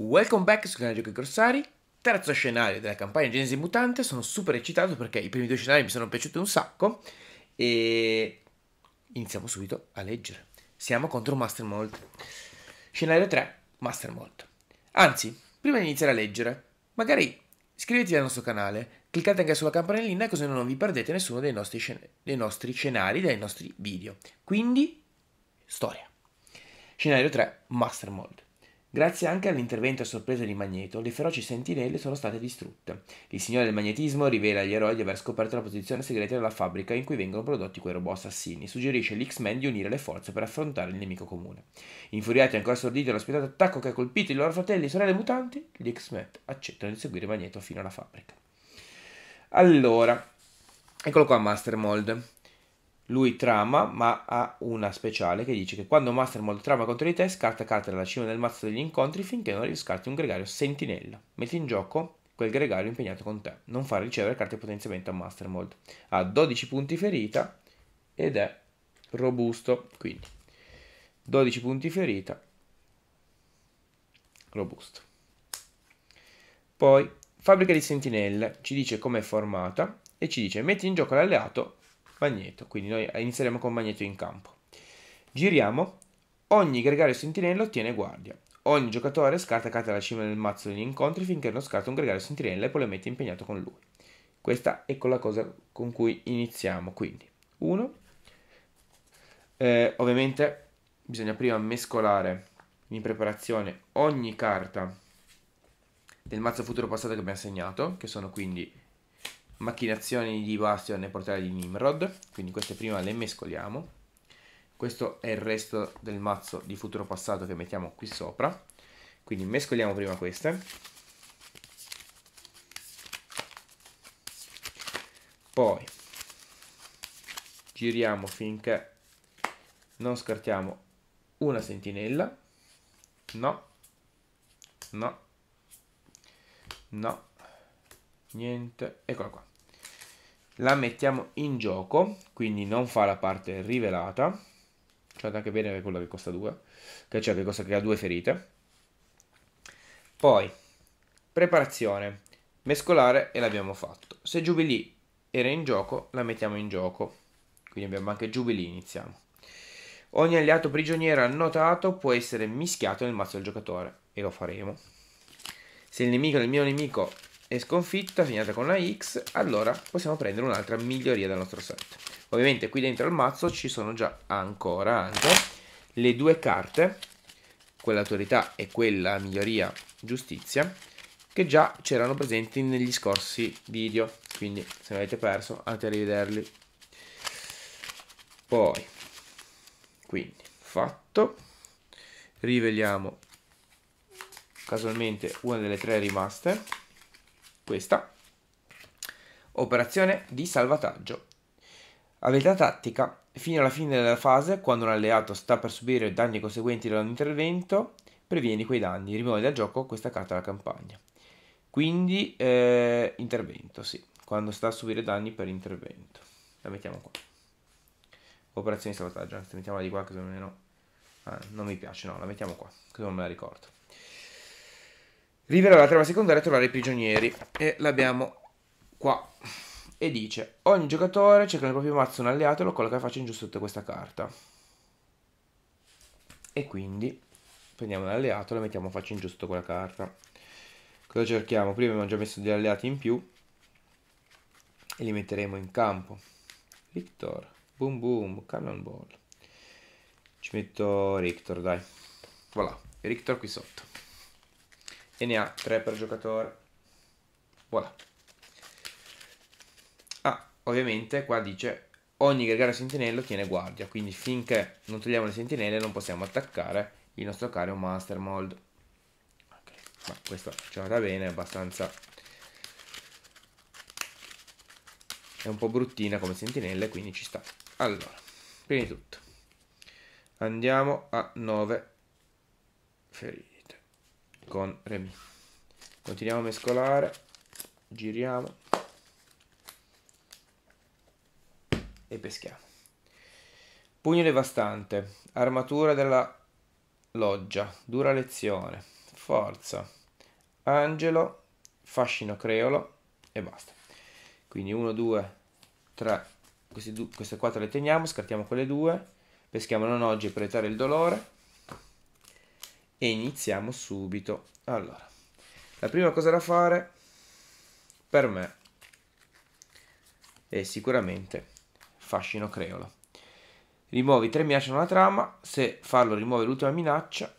Welcome back su canale Giochi Corsari. Terzo scenario della campagna Genesi Mutante. Sono super eccitato perché i primi due scenari mi sono piaciuti un sacco. E iniziamo subito a leggere. Siamo contro Master Mastermold. Scenario 3, Master Mastermold. Anzi, prima di iniziare a leggere, magari iscrivetevi al nostro canale, cliccate anche sulla campanellina così non vi perdete nessuno dei nostri, scen dei nostri scenari, dei nostri video. Quindi, storia. Scenario 3, Master Mastermold. Grazie anche all'intervento a sorpresa di Magneto, le feroci sentinelle sono state distrutte. Il signore del magnetismo rivela agli eroi di aver scoperto la posizione segreta della fabbrica in cui vengono prodotti quei robot assassini, suggerisce agli X-Men di unire le forze per affrontare il nemico comune. Infuriati e ancora storditi dall'aspettato attacco che ha colpito i loro fratelli e sorelle mutanti, gli X-Men accettano di seguire Magneto fino alla fabbrica. Allora, eccolo qua Master Mold lui trama, ma ha una speciale che dice che quando Master Mold trama contro di te, scarta carte dalla cima del mazzo degli incontri finché non riscarti un gregario sentinella. Metti in gioco quel gregario impegnato con te. Non fa ricevere carte potenziamento a Master Mold. Ha 12 punti ferita ed è robusto, quindi 12 punti ferita, robusto. Poi, fabbrica di sentinelle, ci dice com'è formata e ci dice metti in gioco l'alleato Magneto, quindi noi inizieremo con Magneto in campo. Giriamo, ogni gregario sentinella ottiene guardia. Ogni giocatore scarta carte alla cima del mazzo degli incontri finché non scarta un gregario sentinella e poi lo mette impegnato con lui. Questa è con la cosa con cui iniziamo, quindi 1. Eh, ovviamente bisogna prima mescolare in preparazione ogni carta del mazzo futuro passato che abbiamo segnato, che sono quindi macchinazioni di Bastion e portale di Nimrod, quindi queste prima le mescoliamo. Questo è il resto del mazzo di futuro passato che mettiamo qui sopra, quindi mescoliamo prima queste. Poi giriamo finché non scartiamo una sentinella, no, no, no, niente, eccola qua la mettiamo in gioco, quindi non fa la parte rivelata, cioè anche bene che quella che costa 2, che cioè che costa che ha 2 ferite. Poi, preparazione, mescolare e l'abbiamo fatto. Se Jubilee era in gioco, la mettiamo in gioco, quindi abbiamo anche Jubilee, iniziamo. Ogni alleato prigioniero annotato può essere mischiato nel mazzo del giocatore, e lo faremo. Se il nemico del mio nemico è sconfitta, finita con la X, allora possiamo prendere un'altra miglioria dal nostro set. Ovviamente qui dentro al mazzo ci sono già ancora anche le due carte, quella autorità e quella miglioria giustizia, che già c'erano presenti negli scorsi video, quindi se ne avete perso andate a rivederli. Poi, quindi, fatto, riveliamo casualmente una delle tre rimaste questa. Operazione di salvataggio. Aveta tattica. Fino alla fine della fase, quando un alleato sta per subire danni conseguenti da un intervento, previeni quei danni, rimuovi dal gioco questa carta dalla campagna. Quindi eh, intervento, sì, quando sta a subire danni per intervento. La mettiamo qua. Operazione di salvataggio, mettiamola di qua che almeno... Ah, non mi piace, no, la mettiamo qua, così non me la ricordo rivelerà la trama secondaria e trovare i prigionieri. E l'abbiamo qua. E dice, ogni giocatore cerca nel proprio mazzo un alleato e lo colloca a faccia in giù sotto questa carta. E quindi prendiamo un alleato e lo mettiamo a faccia in giù sotto quella carta. Cosa cerchiamo? Prima abbiamo già messo degli alleati in più. E li metteremo in campo. Victor, boom boom, cannonball. Ci metto Rictor, dai. Voilà, Rictor qui sotto e ne ha 3 per giocatore. Voilà. Ah, ovviamente qua dice ogni gregario sentinello tiene guardia, quindi finché non togliamo le sentinelle non possiamo attaccare il nostro caro Master Mold. Ok, Ma questa ci l'ha bene, è abbastanza... È un po' bruttina come sentinelle, quindi ci sta. Allora, prima di tutto, andiamo a 9 ferite con Remy. Continuiamo a mescolare, giriamo e peschiamo. Pugno devastante, armatura della loggia, dura lezione, forza, angelo, fascino creolo e basta. Quindi 1, 2, 3, queste 4 le teniamo, scartiamo quelle due, peschiamo non oggi per evitare il dolore e iniziamo subito. Allora, la prima cosa da fare per me è sicuramente fascino creola. Rimuovi tre minacce da trama, se farlo rimuove l'ultima minaccia,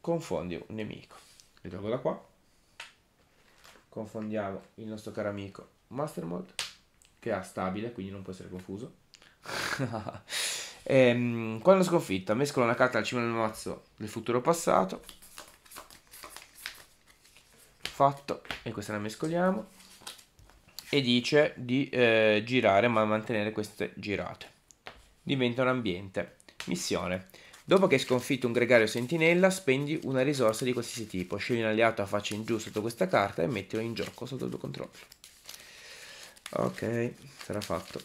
confondi un nemico. Lo tolgo da qua. Confondiamo il nostro caro amico Master Mastermold, che ha stabile, quindi non può essere confuso. Ehm, quando sconfitta, mescola una carta al cima del mazzo del futuro passato. Fatto, e questa la mescoliamo. E dice di eh, girare ma mantenere queste girate. Diventa un ambiente. Missione. Dopo che hai sconfitto un gregario sentinella, spendi una risorsa di qualsiasi tipo. Scegli un alleato a faccia in giù sotto questa carta e mettilo in gioco sotto il tuo controllo. Ok, sarà fatto.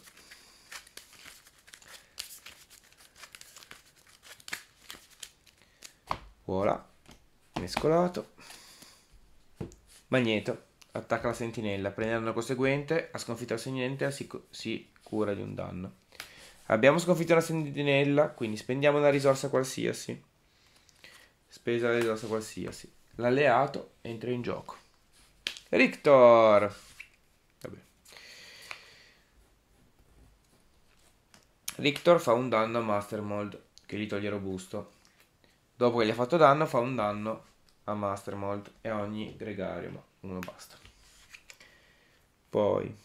voilà mescolato magneto attacca la sentinella prende danno conseguente a sconfitta la sentinella si, si cura di un danno abbiamo sconfitto la sentinella quindi spendiamo una risorsa qualsiasi spesa la risorsa qualsiasi l'alleato entra in gioco Rictor Vabbè. Rictor fa un danno a Master Mold, che gli toglie robusto Dopo che gli ha fatto danno, fa un danno a Mastermold e a ogni gregario, ma uno basta. Poi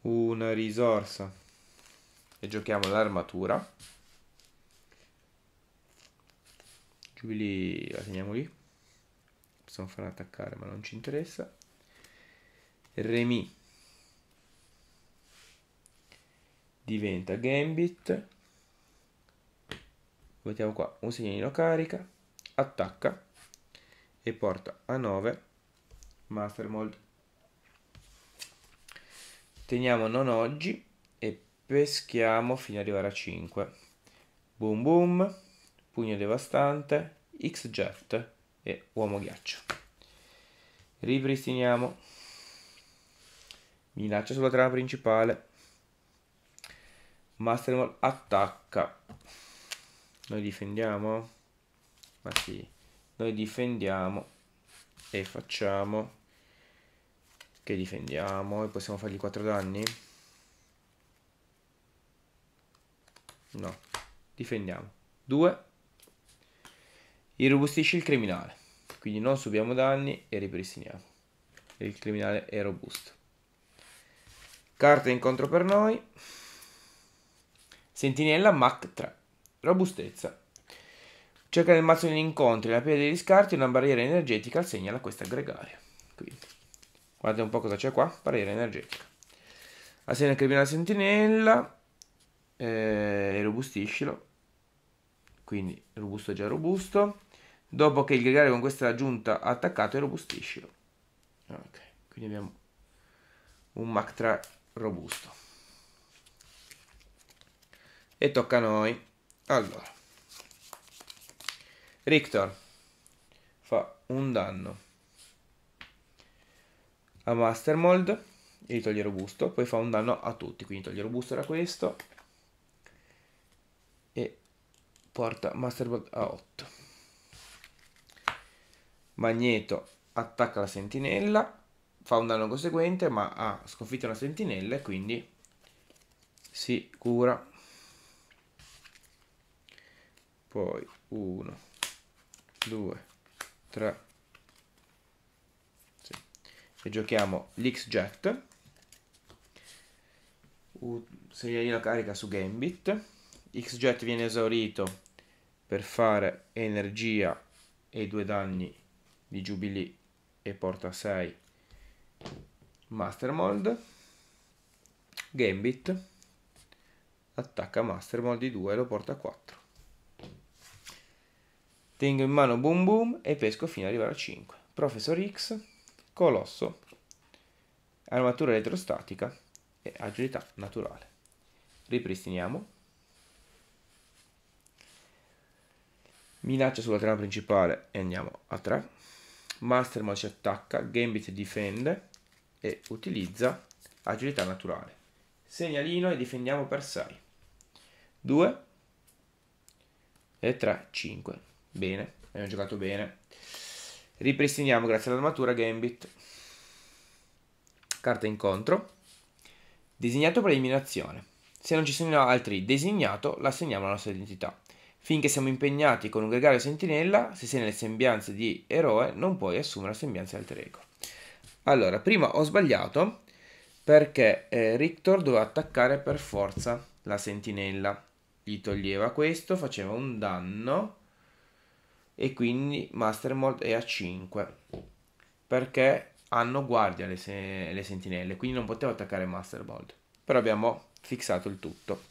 una risorsa e giochiamo l'armatura. Jubilee la teniamo lì. Possiamo farla attaccare, ma non ci interessa. Remy diventa Gambit mettiamo qua un segnalino carica, attacca e porta a 9 master mold. Teniamo non oggi e peschiamo fino ad arrivare a 5. Boom boom, pugno devastante, X-Jet e uomo ghiaccio. Ripristiniamo. Minaccia sulla trama principale. master mold attacca. Noi difendiamo? Ma sì, noi difendiamo e facciamo che difendiamo e possiamo fargli 4 danni? No, difendiamo. 2. Irrobustisce il criminale, quindi non subiamo danni e ripristiniamo. Il criminale è robusto. Carta incontro per noi. Sentinella Mach 3. Robustezza. Cerca nel mazzo degli incontri, la pietra degli scarti, una barriera energetica, segnala questa gregaria. Quindi, guardate un po' cosa c'è qua, barriera energetica. Assegna che il criminale sentinella eh, e robustiscilo. Quindi, robusto è già robusto. Dopo che il gregario con questa aggiunta ha attaccato, e robustiscilo. Ok, quindi abbiamo un Mac 3 robusto. E tocca a noi. Allora. Rictor fa un danno a Mastermold e gli toglie robusto, poi fa un danno a tutti, quindi toglie robusto da questo e porta Mastermold a 8. Magneto attacca la sentinella, fa un danno conseguente ma ha sconfitto una sentinella e quindi si cura poi 1 2 3 sì. e giochiamo lx l'Xjet segnalino carica su Gambit X-Jet viene esaurito per fare energia e due danni di Jubilee e porta 6 Master Mold Gambit attacca Master Mold di 2 e lo porta a 4 Tengo in mano boom boom e pesco fino ad arrivare a 5. Professor X, Colosso, armatura elettrostatica e agilità naturale. Ripristiniamo. Minaccia sulla trama principale e andiamo a 3. Mastermind ci attacca, Gambit difende e utilizza agilità naturale. Segnalino e difendiamo per 6. 2 e 3, 5. Bene, abbiamo giocato bene. Ripristiniamo grazie all'armatura Gambit. Carta incontro. Designato per eliminazione. Se non ci sono altri designato, l'assegniamo alla nostra identità. Finché siamo impegnati con un gregario sentinella, se sei nelle sembianze di eroe, non puoi assumere la sembianza di alter ego. Allora, prima ho sbagliato perché eh, Rictor doveva attaccare per forza la sentinella. Gli toglieva questo, faceva un danno e quindi Master Mastermold è a 5 perché hanno guardia le, se- le sentinelle quindi non potevo attaccare Master Mastermold però abbiamo fissato il tutto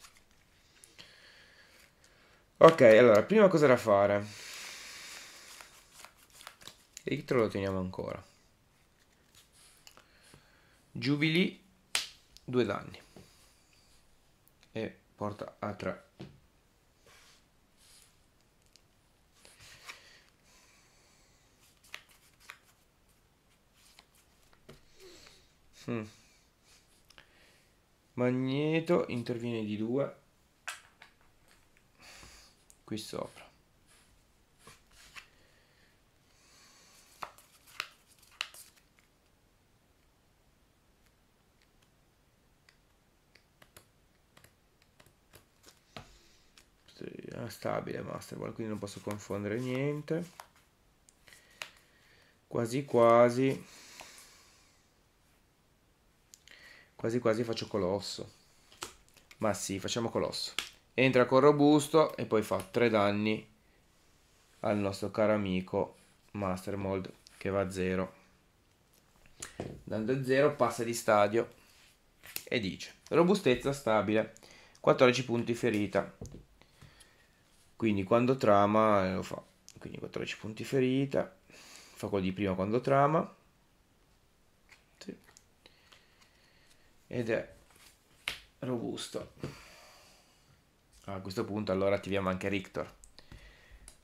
ok allora prima cosa da fare Electro lo teniamo ancora Jubilee 2 danni e porta a 3 Mm. Magneto interviene di 2 qui sopra. stabile masterball quindi non posso confondere niente quasi quasi Quasi quasi faccio colosso. Ma sì, facciamo colosso. Entra con robusto e poi fa 3 danni al nostro caro amico Master Mold che va a 0. Dando a 0 passa di stadio e dice robustezza stabile, 14 punti ferita. Quindi quando trama eh, lo fa. Quindi 14 punti ferita, fa quello di prima quando trama ed è robusto. A questo punto allora attiviamo anche Rictor.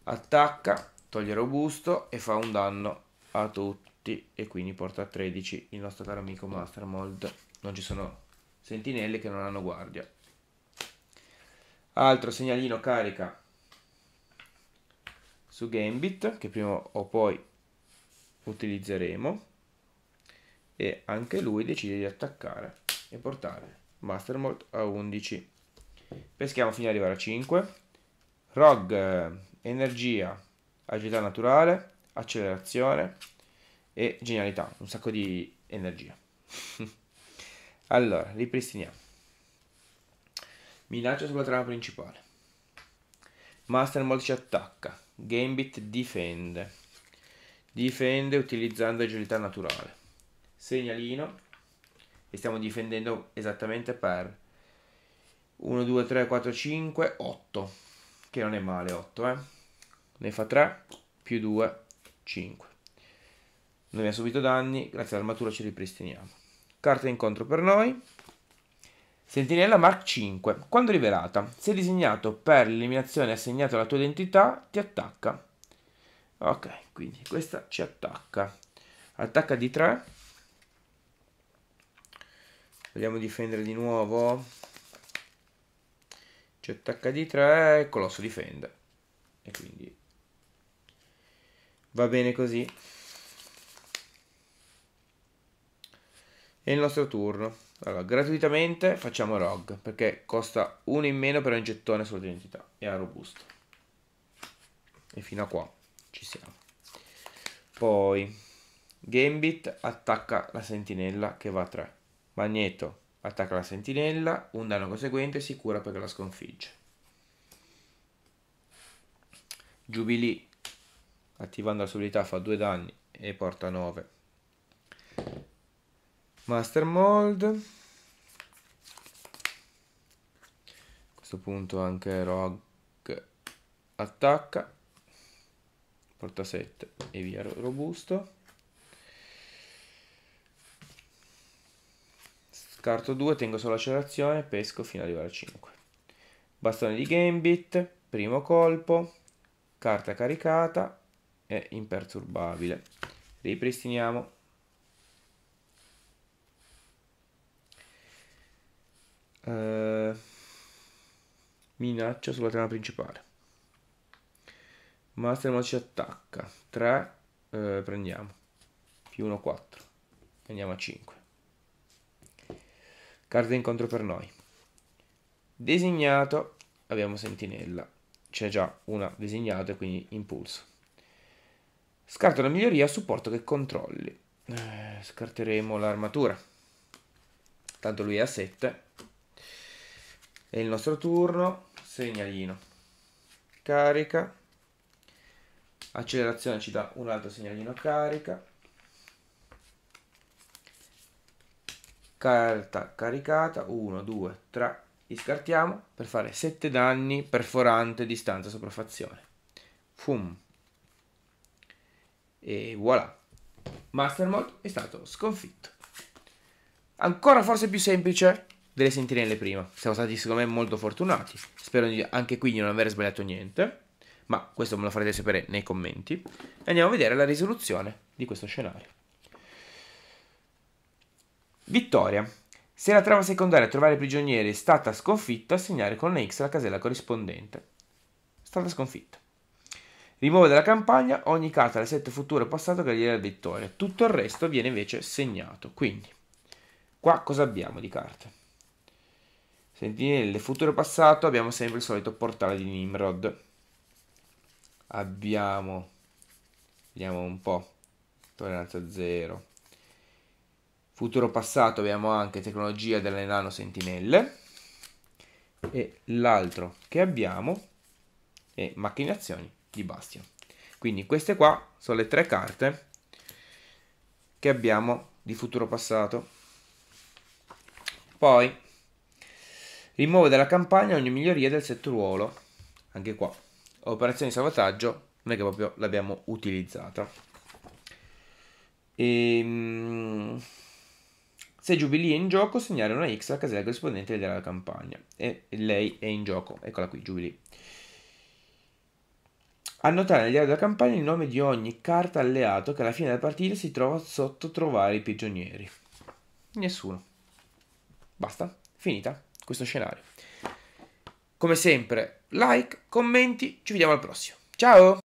Attacca, toglie robusto e fa un danno a tutti e quindi porta a 13 il nostro caro amico Master Mold. Non ci sono sentinelle che non hanno guardia. Altro segnalino carica su Gambit che prima o poi utilizzeremo e anche lui decide di attaccare e portare Mastermold a 11. Peschiamo fino ad arrivare a 5. Rog, eh, energia, agilità naturale, accelerazione e genialità. Un sacco di energia. allora, ripristiniamo. Minaccia sulla trama principale. Mastermold ci attacca. Gambit difende. Difende utilizzando agilità naturale. Segnalino li stiamo difendendo esattamente per 1, 2, 3, 4, 5, 8. Che non è male 8, eh. Ne fa 3, più 2, 5. Non mi ha subito danni, grazie all'armatura ci ripristiniamo. Carta incontro per noi. Sentinella Mark 5. Quando rivelata, se disegnato per l'eliminazione assegnata alla tua identità, ti attacca. Ok, quindi questa ci attacca. Attacca di 3 Vogliamo difendere di nuovo. Ci attacca di 3 e Colosso difende. E quindi va bene così. E il nostro turno. Allora, gratuitamente facciamo Rog, perché costa uno in meno per un gettone sulla identità. E ha robusto. E fino a qua ci siamo. Poi Gambit attacca la sentinella che va a 3. Magneto attacca la sentinella, un danno conseguente si cura perché la sconfigge. Jubilee attivando la sua abilità fa due danni e porta 9. Master Mold. A questo punto anche Rogue attacca. Porta 7 e via robusto. Scarto 2, tengo solo accelerazione, pesco fino ad arrivare a 5. Bastone di Gambit, primo colpo, carta caricata e imperturbabile. Ripristiniamo. Eh, minaccia sulla trama principale. Mastermod ci attacca. 3, eh, prendiamo. Più 1, 4. Prendiamo a 5. Carta d'incontro per noi. Designato, abbiamo sentinella. C'è già una designata, quindi impulso. Scarto la miglioria, supporto che controlli. Eh, scarteremo l'armatura. Tanto lui è a 7. È il nostro turno. Segnalino. Carica. Accelerazione ci dà un altro segnalino carica carta caricata 1 2 3 li scartiamo per fare 7 danni perforante distanza sopraffazione fum e voilà master mode è stato sconfitto ancora forse più semplice delle sentinelle prima siamo stati secondo me molto fortunati spero di, anche qui di non aver sbagliato niente ma questo me lo farete sapere nei commenti andiamo a vedere la risoluzione di questo scenario Vittoria. Se la trama secondaria a trovare prigionieri è stata sconfitta, segnare con una X la casella corrispondente. È stata sconfitta. Rimuove dalla campagna ogni carta dell'assetto futuro e passato che gli dà vittoria. Tutto il resto viene invece segnato. Quindi, qua cosa abbiamo di carte? Sentinelle futuro e passato abbiamo sempre il solito portale di Nimrod. Abbiamo... Vediamo un po'. Tolleranza 0 Futuro passato abbiamo anche tecnologia delle nano sentinelle e l'altro che abbiamo è macchinazioni di Bastian. Quindi queste qua sono le tre carte che abbiamo di futuro passato. Poi rimuove dalla campagna ogni miglioria del set ruolo. Anche qua, operazione di salvataggio, non è che proprio l'abbiamo utilizzata. Ehm se Jubilee è in gioco, segnare una X alla casella corrispondente della campagna. E lei è in gioco. Eccola qui, Jubilee. Annotare nel diario della campagna il nome di ogni carta alleato che alla fine della partita si trova sotto trovare i prigionieri. Nessuno. Basta, finita questo scenario. Come sempre, like, commenti, ci vediamo al prossimo. Ciao!